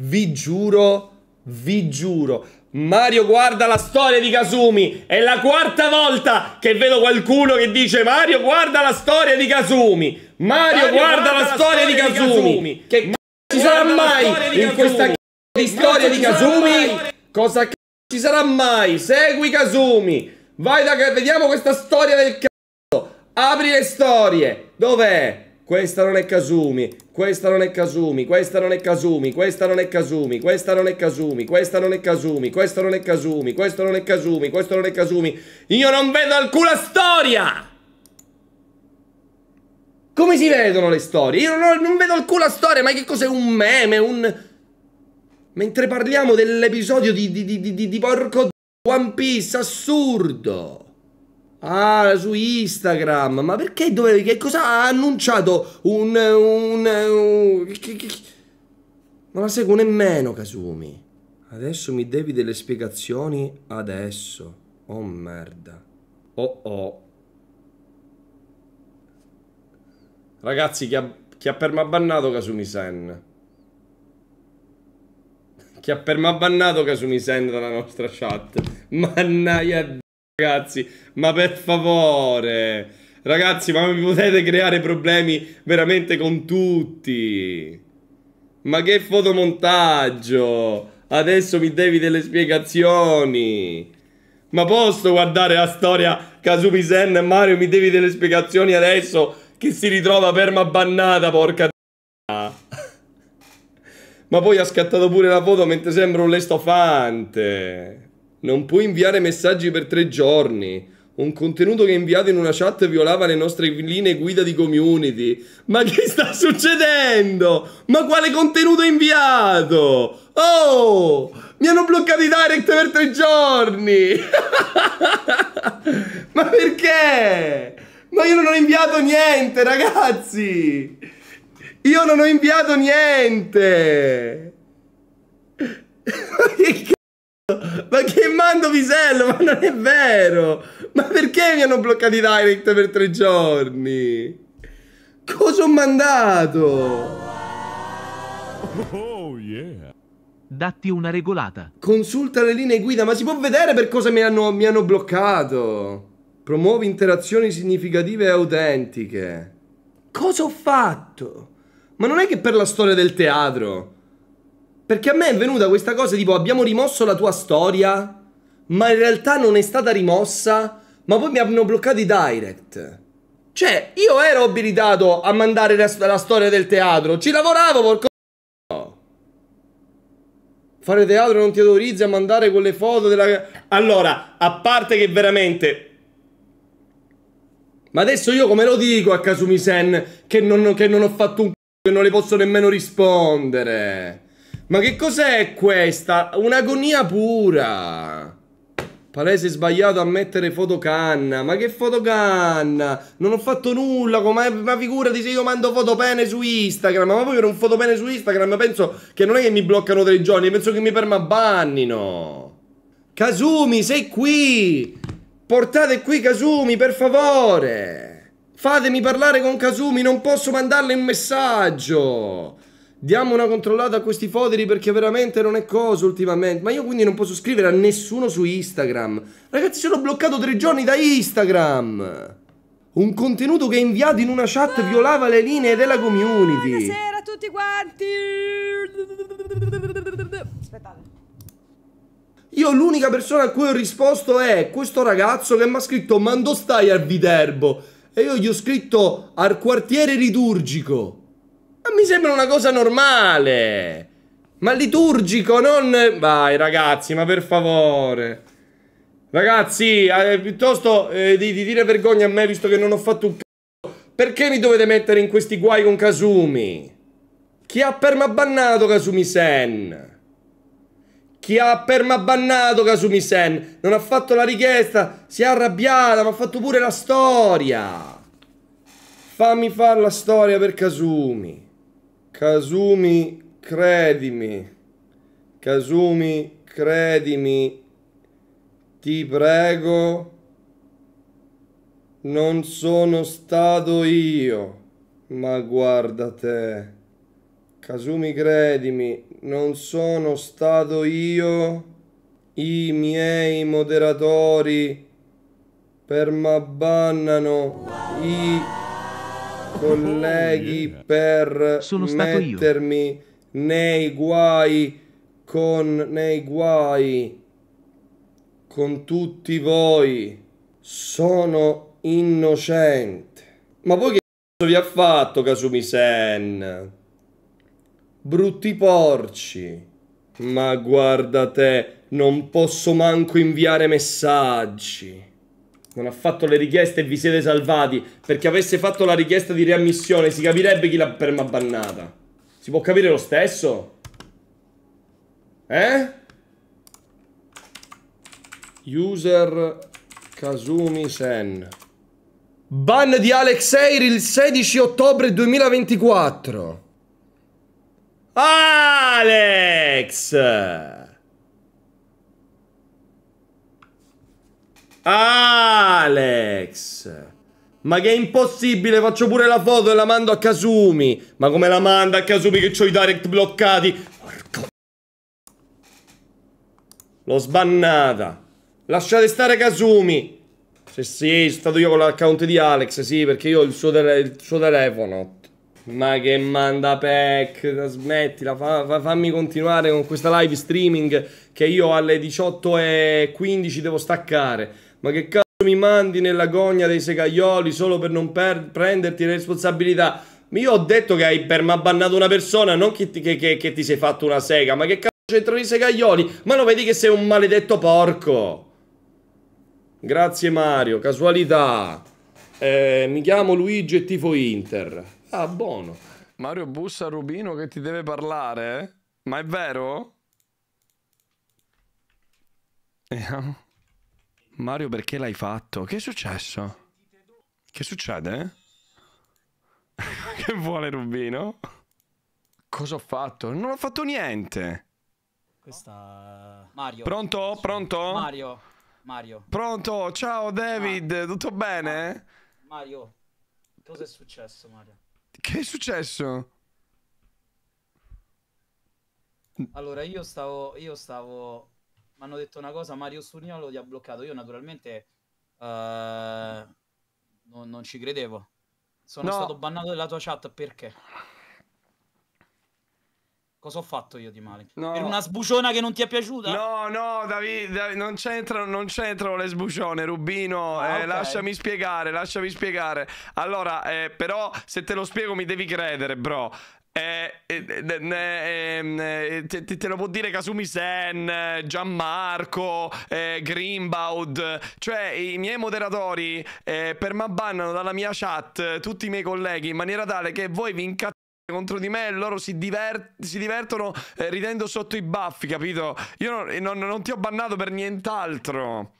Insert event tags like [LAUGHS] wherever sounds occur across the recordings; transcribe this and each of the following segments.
Vi giuro, vi giuro. Mario guarda la storia di Kasumi. È la quarta volta che vedo qualcuno che dice Mario guarda la storia di Kasumi. Mario, Mario guarda, guarda, la, storia, la storia di, Kasumi. di Kasumi. Che c***o ci sarà mai in questa c***o di storia di Kasumi? Cosa c***o ci sarà mai? Segui Kasumi. Vai da... Vediamo questa storia del c***o. Apri le storie. Dov'è? Questa non è Kasumi, questa non è Kasumi, questa non è Kasumi, questa non è Kasumi, questa non è Kasumi, questa non è Kasumi, questa non è Kasumi, questa non è Kasumi, questa non è Kasumi. Io non vedo alcuna storia! Come si vedono le storie? Io non, non vedo alcuna storia, ma che cos'è un meme, un... Mentre parliamo dell'episodio di, di, di, di, di porco One Piece, assurdo! Ah, su Instagram. Ma perché dovevi... Che cosa ha annunciato un... un... un... Non la seguo nemmeno, Kasumi. Adesso mi devi delle spiegazioni adesso. Oh merda. Oh oh. Ragazzi, chi ha, chi ha permabannato Kasumi-sen? Chi ha permabannato Kasumi-sen dalla nostra chat? Mannaia Ragazzi, ma per favore, ragazzi, ma mi potete creare problemi veramente con tutti? Ma che fotomontaggio! Adesso mi devi delle spiegazioni. Ma posso guardare la storia Kasumi Sen e Mario? Mi devi delle spiegazioni adesso che si ritrova perma bannata, porca Ma poi ha scattato pure la foto mentre sembra un lestofante. Non puoi inviare messaggi per tre giorni. Un contenuto che inviato in una chat violava le nostre linee guida di community. Ma che sta succedendo? Ma quale contenuto inviato? Oh! Mi hanno bloccato i direct per tre giorni! [LAUGHS] Ma perché? Ma io non ho inviato niente, ragazzi! Io non ho inviato niente! [LAUGHS] Ma che ma che mando visello? ma non è vero! Ma perché mi hanno bloccato i direct per tre giorni? Cosa ho mandato? Oh yeah! Datti una regolata. Consulta le linee guida, ma si può vedere per cosa mi hanno, mi hanno bloccato. Promuovi interazioni significative e autentiche. Cosa ho fatto? Ma non è che per la storia del teatro. Perché a me è venuta questa cosa tipo abbiamo rimosso la tua storia, ma in realtà non è stata rimossa, ma poi mi hanno bloccato i direct. Cioè, io ero abilitato a mandare la, la storia del teatro, ci lavoravo, porco... No. Fare teatro non ti autorizza a mandare quelle foto della... Allora, a parte che veramente... Ma adesso io come lo dico a Kasumi-sen che non, che non ho fatto un c***o e non le posso nemmeno rispondere? Ma che cos'è questa? Un'agonia pura. Palese sbagliato a mettere fotocanna. Ma che fotocanna? Non ho fatto nulla. Ma, eh, ma figurati se io mando fotopene su Instagram. Ma poi per un fotopene su Instagram penso che non è che mi bloccano tre giorni. Penso che mi permabannino. Kasumi, sei qui. Portate qui Kasumi, per favore. Fatemi parlare con Kasumi. Non posso mandarle un messaggio. Diamo una controllata a questi foderi perché veramente non è cosa ultimamente. Ma io quindi non posso scrivere a nessuno su Instagram. Ragazzi, sono bloccato tre giorni da Instagram. Un contenuto che inviato in una chat violava le linee della community. Buonasera a tutti quanti. Aspettate. Io l'unica persona a cui ho risposto è questo ragazzo che mi ha scritto Mando stai al Viterbo? E io gli ho scritto al quartiere liturgico. Ma mi sembra una cosa normale. Ma liturgico, non... Vai ragazzi, ma per favore. Ragazzi, eh, piuttosto eh, di, di, dire vergogna a me visto che non ho fatto un c***o, perché mi dovete mettere in questi guai con Kasumi? Chi ha permabannato Kasumi Sen? Chi ha permabannato Kasumi Sen? Non ha fatto la richiesta, si è arrabbiata, ma ha fatto pure la storia. Fammi fare la storia per Kasumi. Kasumi, credimi. Kasumi, credimi. Ti prego. Non sono stato io, ma guarda te. Kasumi, credimi, non sono stato io. I miei moderatori permabbannano i colleghi oh, per Sono mettermi nei guai con nei guai con tutti voi. Sono innocente. Ma voi che cazzo vi ha fatto Kasumi-sen? Brutti porci. Ma guarda te, non posso manco inviare messaggi non ha fatto le richieste e vi siete salvati perché avesse fatto la richiesta di riammissione, si capirebbe chi l'ha permabannata. Si può capire lo stesso? Eh? User Kasumi Sen. Ban di alex Alexeir il 16 ottobre 2024. Alex! Alex! Ma che è impossibile, faccio pure la foto e la mando a Kasumi. Ma come la manda a Kasumi che ho i direct bloccati? Porco... L'ho sbannata. Lasciate stare Kasumi. Se sì, sono stato io con l'account di Alex, sì, perché io ho il suo, tele il suo telefono. Ma che manda pack, smettila, fa, fa, fammi continuare con questa live streaming che io alle 18.15 devo staccare. Ma che cazzo mi mandi nella gogna dei segaioli solo per non per prenderti le responsabilità? Io ho detto che hai permabannato una persona, non che ti, che, che, che ti sei fatto una sega. Ma che cazzo c'entrano i segaioli? Ma lo vedi che sei un maledetto porco? Grazie Mario, casualità. Eh, mi chiamo Luigi e tifo Inter. Ah, buono. Mario bussa a Rubino che ti deve parlare. Eh? Ma è vero? Vediamo. Mario, perché l'hai fatto? Che è successo? Che succede? [LAUGHS] che vuole Rubino? Cosa ho fatto? Non ho fatto niente. Questa... Mario. Pronto? Pronto? Mario. Mario. Pronto? Ciao David, Mario. tutto bene? Mario. Cosa è successo, Mario? Che è successo? Allora, io stavo... Io stavo mi hanno detto una cosa, Mario Surignolo ti ha bloccato. Io naturalmente uh, non, non, ci credevo. Sono no. stato bannato dalla tua chat perché? Cosa ho fatto io di male? No. Per una sbuciona che non ti è piaciuta? No, no, Davide, Davi, non c'entrano, le sbucione, Rubino. Ah, eh, okay. Lasciami spiegare, lasciami spiegare. Allora, eh, però, se te lo spiego mi devi credere, bro eh, eh, ehm, eh te, te, lo può dire Kasumi Sen, Gianmarco, eh, Grimbaud, cioè i miei moderatori eh, permabannano dalla mia chat tutti i miei colleghi in maniera tale che voi vi incazzate contro di me loro si, divert- si divertono ridendo sotto i baffi, capito? Io non, non, non ti ho bannato per nient'altro.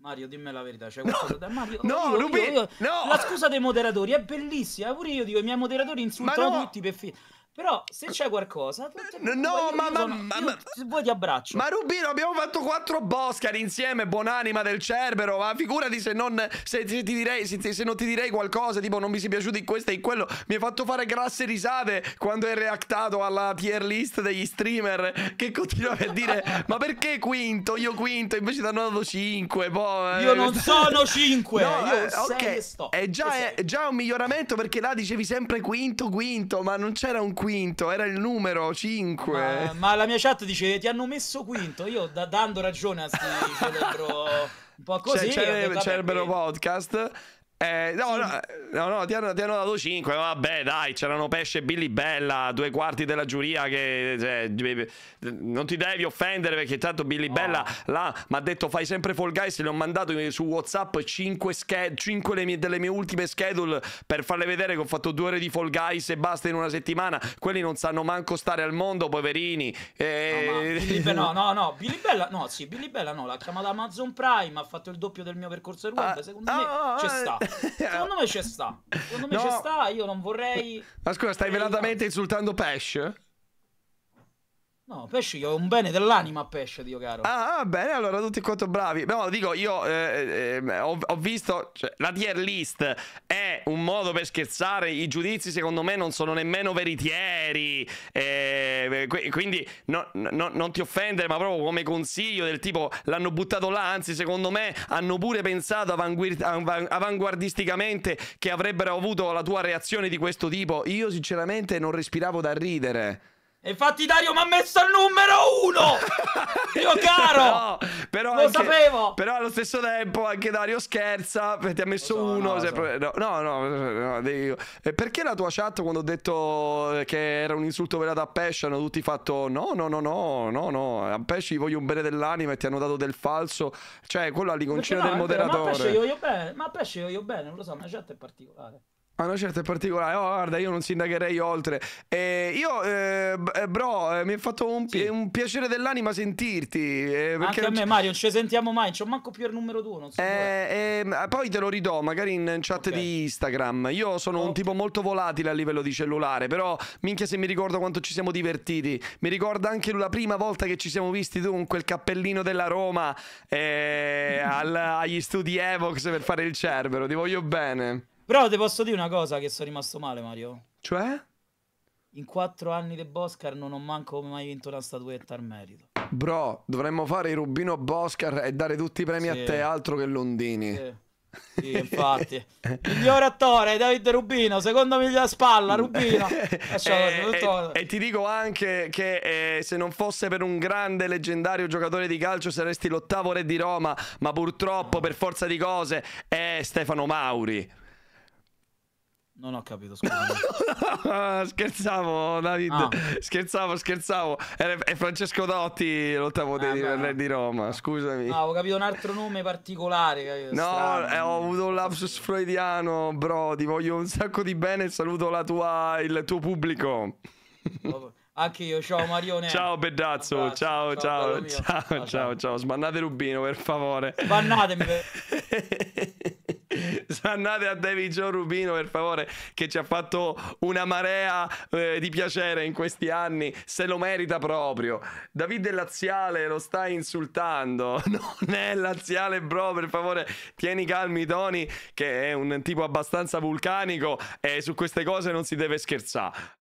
Mario, dimmi la verità, c'è qualcosa no. da Mario? No, io, no! La scusa dei moderatori è bellissima, eh, pure io dico i miei moderatori insultano no. tutti per fine. Però se c'è qualcosa... No, no ma, ma, sono... ma, ma... Se vuoi ti abbraccio. Ma Rubino, abbiamo fatto quattro Boscar insieme, buonanima del Cerbero, ma figurati se non, se, se ti direi, se, se, non ti direi qualcosa, tipo non mi si è piaciuto in questo e in quello. Mi hai fatto fare grasse risate quando hai reactato alla tier list degli streamer che continuavi a dire ma perché quinto, io quinto, invece ti hanno dato cinque. Boh, eh. Io non sono cinque, [LAUGHS] no, io eh, okay. sto. E già, è, già un miglioramento perché là dicevi sempre quinto, quinto, ma non c'era un quinto, era il numero 5. Ma, ma la mia chat dice ti hanno messo quinto, io da, dando ragione a sti [LAUGHS] celebro un po' cioè, così. C'è, c'è, Cerbero Podcast eh, no, no, eh, no, no ti, hanno, ti, hanno, dato 5. Vabbè, dai, c'erano Pesce e Billy Bella, due quarti della giuria che cioè, non ti devi offendere perché tanto Billy oh. Bella là mi ha detto fai sempre Fall Guys. Le ho mandato su WhatsApp 5, sche- 5 mie, delle mie ultime schedule per farle vedere che ho fatto due ore di Fall Guys e basta in una settimana. Quelli non sanno manco stare al mondo, poverini. E... No, [LAUGHS] Be- no, no, no, Billy Bella, no, sì, Billy Bella no, l'ha chiamata Amazon Prime, ha fatto il doppio del mio percorso di Ah, secondo ah, me ah, ci sta. Ah, Secondo me ci sta. Secondo me no. ci sta, io non vorrei... Ma scusa, stai velatamente insultando Pesh? No, pesce io ho un bene dell'anima, a pesce, Dio caro. Ah, ah, bene, allora tutti quanto bravi. No, dico, io eh, eh, eh ho, ho, visto, cioè, la tier list è un modo per scherzare. I giudizi, secondo me, non sono nemmeno veritieri. Eh, quindi no, no, non ti offendere, ma proprio come consiglio del tipo l'hanno buttato là. Anzi, secondo me, hanno pure pensato avanguardisticamente che avrebbero avuto la tua reazione di questo tipo. Io, sinceramente, non respiravo da ridere infatti Dario mi ha messo al numero uno! [LAUGHS] Io caro! No, però lo anche, sapevo! Però allo stesso tempo anche Dario scherza, ti ha messo so, uno. No, sempre... so. no, no, no, no Perché la tua chat quando ho detto che era un insulto velato a Pesci hanno tutti fatto no, no, no, no, no, no, a Pesci voglio un bene dell'anima e ti hanno dato del falso. Cioè, quello all'iconcina del moderatore. Ma a Pesci gli voglio bene, ma a Pesce gli voglio bene, non lo so, ma la chat è particolare. A una certa è particolare, oh, guarda, io non sindagherei oltre. Eh, io, eh, bro, eh, mi è fatto un, pi- sì. un, piacere dell'anima sentirti. Eh, anche a me, Mario, non ci sentiamo mai, non c'ho manco più il numero due. So eh, ehm, ah, poi te lo ridò, magari in chat okay. di Instagram. Io sono oh. un tipo molto volatile a livello di cellulare, però minchia se mi ricordo quanto ci siamo divertiti. Mi ricorda anche la prima volta che ci siamo visti tu con quel cappellino della Roma eh, [LAUGHS] al, agli studi Evox per fare il Cerbero. Ti voglio bene. Però ti posso dire una cosa che sono rimasto male, Mario. Cioè? In quattro anni di Boscar non ho manco mai vinto una statuetta al merito. Bro, dovremmo fare il Rubino Boscar e dare tutti i premi sì. a te, altro che Londini. Sì. [LAUGHS] Sì, infatti. Miglior attore David Rubino, secondo miglior spalla Rubino. [LAUGHS] Eh, e, e, eh, e, ti dico anche che eh, se non fosse per un grande leggendario giocatore di calcio saresti l'ottavo re di Roma, ma purtroppo ah. per forza di cose è Stefano Mauri. Non ho capito, scusa. [LAUGHS] scherzavo, David. Ah. Scherzavo, scherzavo. È, Francesco Dotti, l'ottavo eh, dei beh, di Roma, scusami. No, ho capito un altro nome particolare. No, eh, ho avuto un lapsus freudiano, bro. Ti voglio un sacco di bene saluto tua, il tuo pubblico. Anche io, ciao Marione. Ciao Bedazzo, ciao, ciao, ciao, ciao, ciao. Sbannate Rubino, per favore. Sbannatemi. Per... [LAUGHS] Dannate a David Joe Rubino, per favore, che ci ha fatto una marea eh, di piacere in questi anni. Se lo merita proprio. Davide Laziale lo sta insultando. [LAUGHS] Non è Laziale, bro, per favore, tieni calmi Tony, che è un tipo abbastanza vulcanico e su queste cose non si deve scherzare.